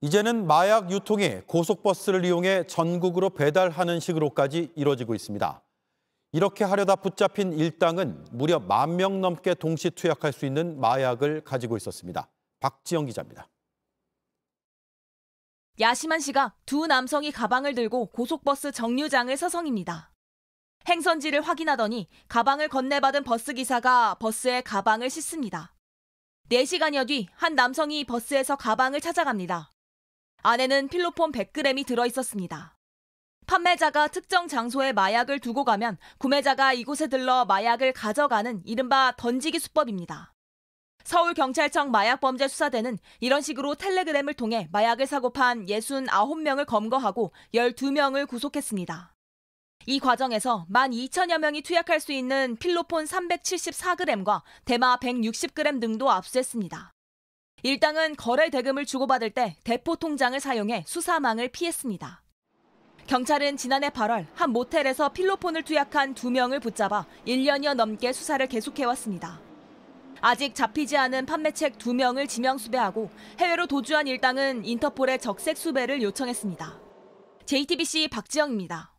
이제는 마약 유통이 고속버스를 이용해 전국으로 배달하는 식으로까지 이뤄지고 있습니다. 이렇게 하려다 붙잡힌 일당은 무려 만 명 넘게 동시 투약할 수 있는 마약을 가지고 있었습니다. 박지영 기자입니다. 야심한 씨가 두 남성이 가방을 들고 고속버스 정류장을 서성입니다. 행선지를 확인하더니 가방을 건네받은 버스 기사가 버스에 가방을 싣습니다. 4시간여 뒤 한 남성이 버스에서 가방을 찾아갑니다. 안에는 필로폰 100g이 들어있었습니다. 판매자가 특정 장소에 마약을 두고 가면 구매자가 이곳에 들러 마약을 가져가는 이른바 던지기 수법입니다. 서울경찰청 마약범죄수사대는 이런 식으로 텔레그램을 통해 마약을 사고판 69명을 검거하고 12명을 구속했습니다. 이 과정에서 12,000여 명이 투약할 수 있는 필로폰 374g과 대마 160g 등도 압수했습니다. 일당은 거래 대금을 주고받을 때 대포 통장을 사용해 수사망을 피했습니다. 경찰은 지난해 8월 한 모텔에서 필로폰을 투약한 두 명을 붙잡아 1년여 넘게 수사를 계속해왔습니다. 아직 잡히지 않은 판매책 두 명을 지명 수배하고 해외로 도주한 일당은 인터폴에 적색 수배를 요청했습니다. JTBC 박지영입니다.